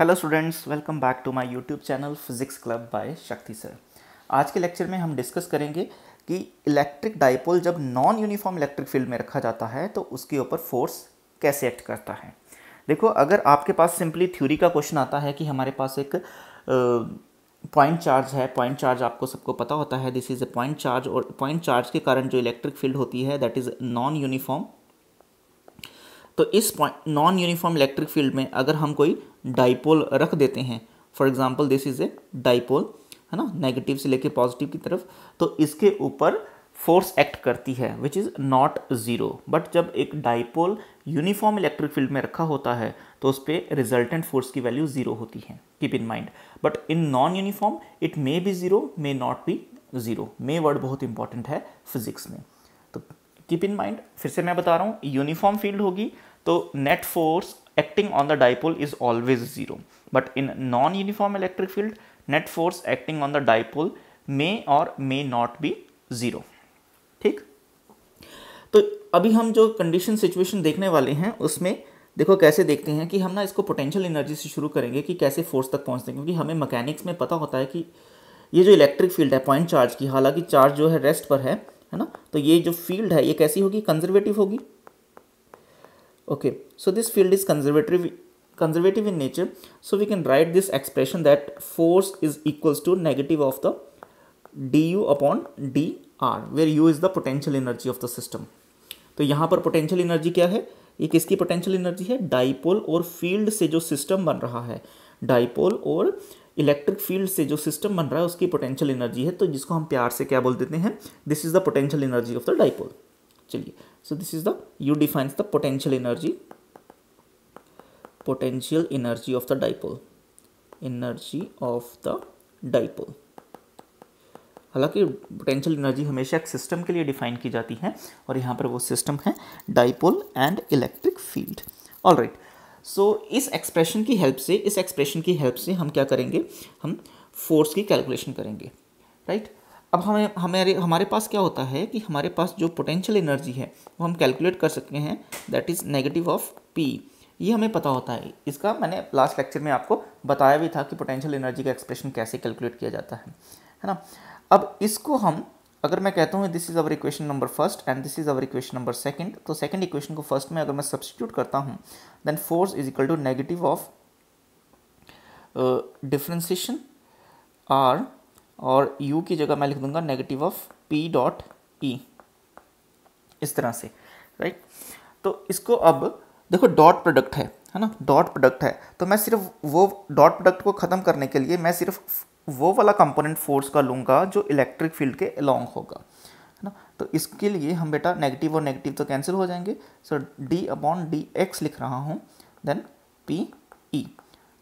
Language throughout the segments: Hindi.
Hello students welcome back to my YouTube channel physics club by Shakti sir आज के लेक्चर में हम डिस्कस करेंगे कि इलेक्ट्रिक डाइपोल जब नॉन यूनिफॉर्म इलेक्ट्रिक फील्ड में रखा जाता है तो उसके ऊपर फोर्स कैसे एक्ट करता है देखो अगर आपके पास सिंपली थ्योरी का क्वेश्चन आता है कि हमारे पास एक पॉइंट चार्ज है पॉइंट चार्ज आपको सबको पता होता है this is a point charge और पॉइंट चार्ज के कारण जो इलेक्ट्रिक फील्ड होती है दैट इज़ नॉन यूनिफॉर्म तो इस point non uniform electric field में अगर हम कोई डाइपोल रख देते हैं for example this is a dipole है ना नेगेटिव से लेकर पॉजिटिव की तरफ तो इसके ऊपर फोर्स एक्ट करती है which is not zero but जब एक डाइपोल यूनिफॉर्म इलेक्ट्रिक फील्ड में रखा होता है तो उस पर रिजल्टेंट फोर्स की वैल्यू ज़ीरो होती है keep in mind but in non uniform it may be zero may not be zero may word बहुत इंपॉर्टेंट है फिजिक्स में तो कीप इन माइंड फिर से मैं बता रहा हूँ यूनिफॉर्म फील्ड होगी तो net force acting on the dipole is always zero but in non uniform electric field net force acting on the dipole may और मे नॉट बी जीरो ठीक तो अभी हम जो कंडीशन सिचुएशन देखने वाले हैं उसमें देखो कैसे देखते हैं कि हम ना इसको पोटेंशियल एनर्जी से शुरू करेंगे कि कैसे फोर्स तक पहुंचते हैं क्योंकि हमें मैकेनिक्स में पता होता है कि ये जो इलेक्ट्रिक फील्ड है पॉइंट चार्ज की हालांकि चार्ज जो है रेस्ट पर है है ना तो ये जो फील्ड है ये कैसी होगी कंजर्वेटिव होगी okay so this field is conservative conservative in nature so we can write this expression that force is equals to negative of the du upon dr where u is the potential energy of the system तो यहाँ पर पोटेंशियल एनर्जी क्या है ये किसकी पोटेंशियल एनर्जी है डाइपोल और फील्ड से जो सिस्टम बन रहा है डाइपोल और इलेक्ट्रिक फील्ड से जो सिस्टम बन रहा है उसकी पोटेंशियल एनर्जी है तो जिसको हम प्यार से क्या बोल देते हैं this is the potential energy of the dipole चलिए so this is the you defines the potential energy potential energy of the dipole energy of the dipole हालांकि पोटेंशियल एनर्जी हमेशा एक सिस्टम के लिए डिफाइन की जाती है और यहाँ पर वो सिस्टम है dipole and electric field all right so इस एक्सप्रेशन की हेल्प से इस एक्सप्रेशन की हेल्प से हम क्या करेंगे हम फोर्स की कैलकुलेशन करेंगे राइट right? अब हमें हमारे हमारे पास क्या होता है कि हमारे पास जो पोटेंशियल एनर्जी है वो हम कैलकुलेट कर सकते हैं that is negative of P ये हमें पता होता है इसका मैंने लास्ट लेक्चर में आपको बताया भी था कि पोटेंशियल एनर्जी का एक्सप्रेशन कैसे कैलकुलेट किया जाता है है ना अब इसको हम अगर मैं कहता हूँ this is our equation number first and this is our equation number second तो सेकंड इक्वेशन को फर्स्ट में अगर मैं सब्सटीट्यूट करता हूँ then force is equal to negative of differentiation R और u की जगह मैं लिख दूंगा negative of p dot E e, इस तरह से राइट तो इसको अब देखो डॉट प्रोडक्ट है है ना डॉट प्रोडक्ट है तो मैं सिर्फ वो डॉट प्रोडक्ट को ख़त्म करने के लिए मैं सिर्फ वो वाला कंपोनेंट फोर्स का लूँगा जो इलेक्ट्रिक फील्ड के अलॉन्ग होगा है ना तो इसके लिए हम बेटा नेगेटिव और नेगेटिव तो कैंसिल हो जाएंगे so D upon D X लिख रहा हूँ देन पी ई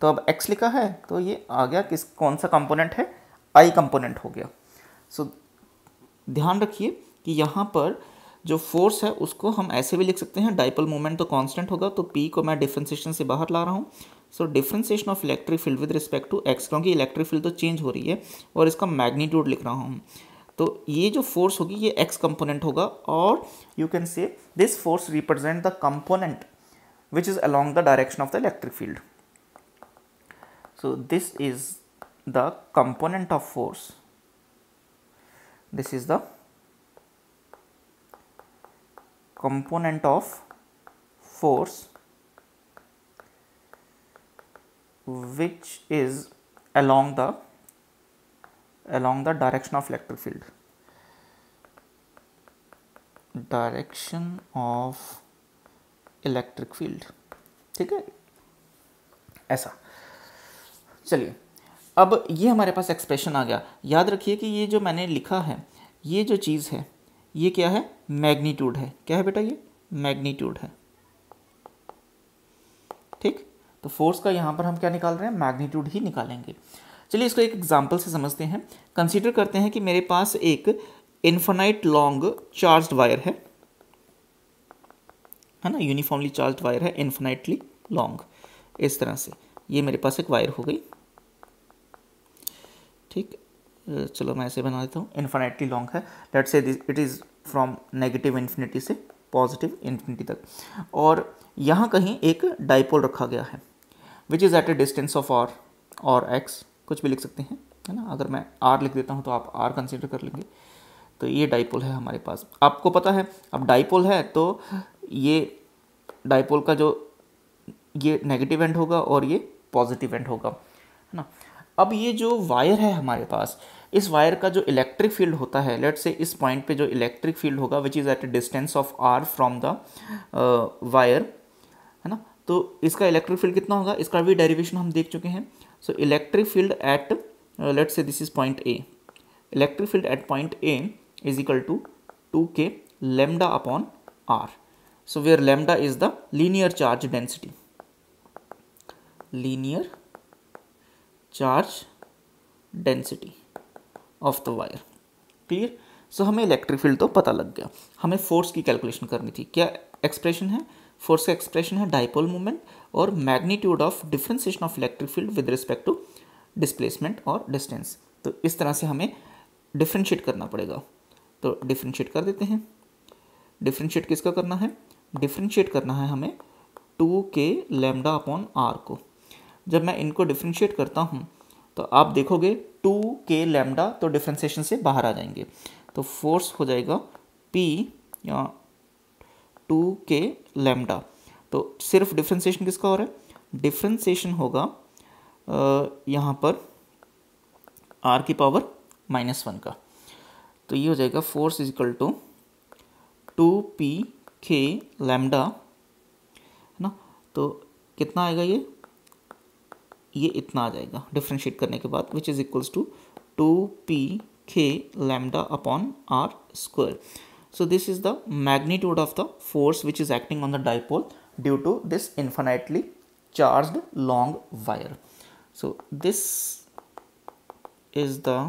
तो अब एक्स लिखा है तो ये आ गया किस कौन सा कंपोनेंट है आई कंपोनेंट हो गया सो so, ध्यान रखिए कि यहाँ पर जो फोर्स है उसको हम ऐसे भी लिख सकते हैं डाइपल मोमेंट तो कांस्टेंट होगा तो पी को मैं डिफ्रेंसिएशन से बाहर ला रहा हूँ so differentiation of electric field with respect to X क्योंकि इलेक्ट्रिक फील्ड तो चेंज हो रही है और इसका मैग्नीट्यूड लिख रहा हूँ तो ये जो फोर्स होगी ये एक्स कंपोनेंट होगा और you can say this force represent the component which is along the direction of the electric field so this is the component of force this is the component of force which is along the along the direction of electric field direction of electric field ठीक है ऐसा चलिए अब ये हमारे पास एक्सप्रेशन आ गया याद रखिए कि ये जो मैंने लिखा है ये जो चीज़ है ये क्या है मैग्नीट्यूड है क्या है बेटा ये मैग्नीट्यूड है ठीक तो फोर्स का यहाँ पर हम क्या निकाल रहे हैं मैग्नीट्यूड ही निकालेंगे चलिए इसको एक एग्जाम्पल से समझते हैं कंसिडर करते हैं कि मेरे पास एक इन्फोनाइट लॉन्ग चार्ज वायर है है ना यूनिफॉर्मली चार्ज वायर है इन्फोनाइटली लॉन्ग इस तरह से ये मेरे पास एक वायर हो गई ठीक चलो मैं ऐसे बना देता हूँ इन्फिनेटली लॉन्ग है let say it is from negative infinity से पॉजिटिव इन्फिनिटी तक और यहाँ कहीं एक डाइपोल रखा गया है which is at a distance of R और एक्स कुछ भी लिख सकते हैं है ना अगर मैं आर लिख देता हूँ तो आप आर कंसिडर कर लेंगे तो ये डाइपोल है हमारे पास आपको पता है अब डाइपोल है तो ये डाइपोल का जो ये नेगेटिव एंड होगा और ये पॉजिटिव एंड होगा है ना अब ये जो वायर है हमारे पास इस वायर का जो इलेक्ट्रिक फील्ड होता है लेट से इस पॉइंट पे जो इलेक्ट्रिक फील्ड होगा which is at a distance of R from the wire है ना तो इसका इलेक्ट्रिक फील्ड कितना होगा इसका भी डेरिवेशन हम देख चुके हैं so electric field at let say this is point A electric field at point A is equal to two K lambda upon R so where lambda is the linear charge density linear charge density of the wire clear so हमें इलेक्ट्रिक फील्ड तो पता लग गया हमें फोर्स की कैलकुलेशन करनी थी क्या एक्सप्रेशन है फोर्स का एक्सप्रेशन है डाइपोल मूवमेंट और magnitude of differentiation of electric field with respect to displacement और डिस्टेंस तो इस तरह से हमें डिफ्रेंशिएट करना पड़ेगा तो डिफ्रेंशिएट कर देते हैं डिफ्रेंशिएट किसका करना है डिफ्रेंशिएट करना है हमें to K lambda upon are को जब मैं इनको डिफ्रेंशिएट करता हूँ तो आप देखोगे टू के लेमडा तो डिफ्रेंसीशन से बाहर आ जाएंगे तो फोर्स हो जाएगा पी या टू के लेमडा तो सिर्फ डिफ्रेंसीशन किसका हो रहा है डिफ्रेंसीशन होगा यहाँ पर आर की पावर माइनस वन का तो ये हो जाएगा force is equal to two P K lambda है ना तो कितना आएगा ये ये इतना आ जाएगा डिफ्रेंशिएट करने के बाद which is equals to two P K lambda upon R square so this is the magnitude of the force which is acting on the dipole due to this infinitely charge long wire so this is the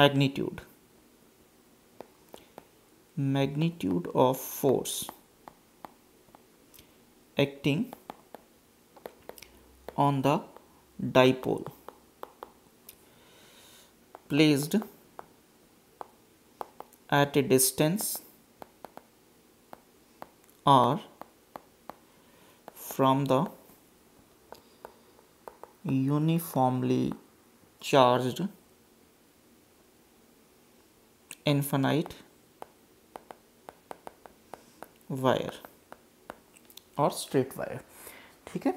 magnitude magnitude of force acting on the dipole placed at a distance or from the uniformly charged infinite wire और स्ट्रेट वायर ठीक है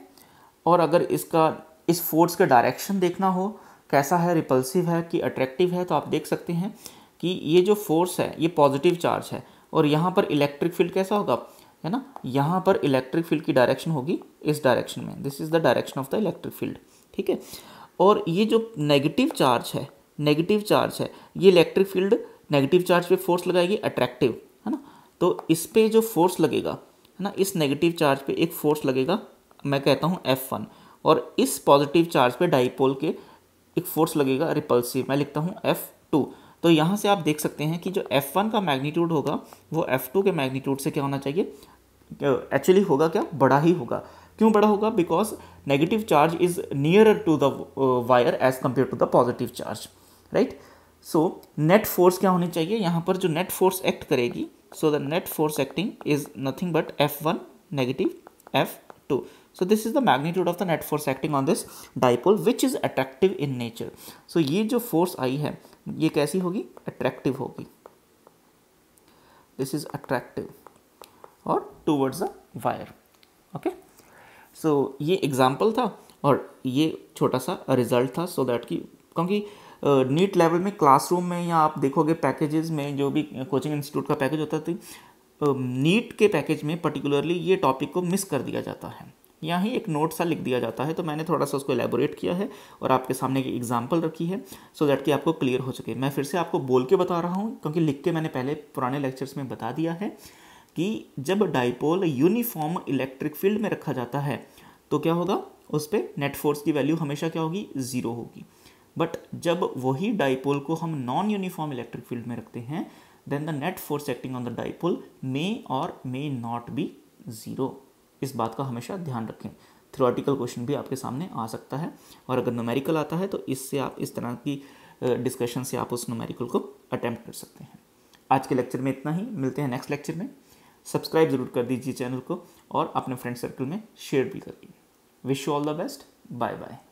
और अगर इसका इस फोर्स का डायरेक्शन देखना हो कैसा है रिपल्सिव है कि अट्रैक्टिव है तो आप देख सकते हैं कि ये जो फोर्स है ये पॉजिटिव चार्ज है और यहाँ पर इलेक्ट्रिक फील्ड कैसा होगा है ना यहाँ पर इलेक्ट्रिक फील्ड की डायरेक्शन होगी इस डायरेक्शन में this is the direction of the electric field ठीक है और ये जो नेगेटिव चार्ज है नेगेटिव चार्ज है ये इलेक्ट्रिक फील्ड नेगेटिव चार्ज पे फोर्स लगाएगी अट्रैक्टिव है ना तो इस पर जो फोर्स लगेगा है ना इस नेगेटिव चार्ज पे एक फोर्स लगेगा मैं कहता हूँ एफ वन और इस पॉजिटिव चार्ज पे डाईपोल के एक फोर्स लगेगा रिपल्सिव मैं लिखता हूँ एफ टू तो यहाँ से आप देख सकते हैं कि जो एफ वन का मैग्नीट्यूड होगा वो एफ टू के मैग्नीट्यूड से क्या होना चाहिए एक्चुअली होगा क्या बड़ा ही होगा क्यों बड़ा होगा because negative charge is nearer to the wire as compare to the positive charge right so net force क्या होनी चाहिए यहाँ पर जो नेट फोर्स एक्ट करेगी so the net force acting is nothing but F one negative F two so this is the magnitude of the net force acting on this dipole which is attractive in nature so ये जो फोर्स आई है ये कैसी होगी अट्रैक्टिव होगी दिस इज अट्रैक्टिव और towards the wire okay so ये एग्जाम्पल था और ये छोटा सा रिजल्ट था सो so दैट की क्योंकि नीट uh, लेवल में क्लासरूम में या आप देखोगे पैकेजेस में जो भी कोचिंग इंस्टीट्यूट का पैकेज होता था नीट तो, के पैकेज में पर्टिकुलरली ये टॉपिक को मिस कर दिया जाता है यहाँ ही एक नोट सा लिख दिया जाता है तो मैंने थोड़ा सा उसको एलेबोरेट किया है और आपके सामने एक एग्जाम्पल रखी है सो so दैट कि आपको क्लियर हो सके मैं फिर से आपको बोल के बता रहा हूँ क्योंकि लिख के मैंने पहले पुराने लेक्चर्स में बता दिया है कि जब डाइपोल यूनिफॉर्म इलेक्ट्रिक फील्ड में रखा जाता है तो क्या होगा उस पर नेट फोर्स की वैल्यू हमेशा क्या होगी ज़ीरो होगी बट जब वही डाइपोल को हम नॉन यूनिफॉर्म इलेक्ट्रिक फील्ड में रखते हैं then the net force acting on the dipole may और मे नॉट बी जीरो इस बात का हमेशा ध्यान रखें थ्योरेटिकल क्वेश्चन भी आपके सामने आ सकता है और अगर नोमेरिकल आता है तो इससे आप इस तरह की डिस्कशन से आप उस नोमेरिकल को अटैम्प्ट कर सकते हैं आज के लेक्चर में इतना ही मिलते हैं नेक्स्ट लेक्चर में सब्सक्राइब जरूर कर दीजिए चैनल को और अपने फ्रेंड सर्कल में शेयर भी करिए wish you all the best bye bye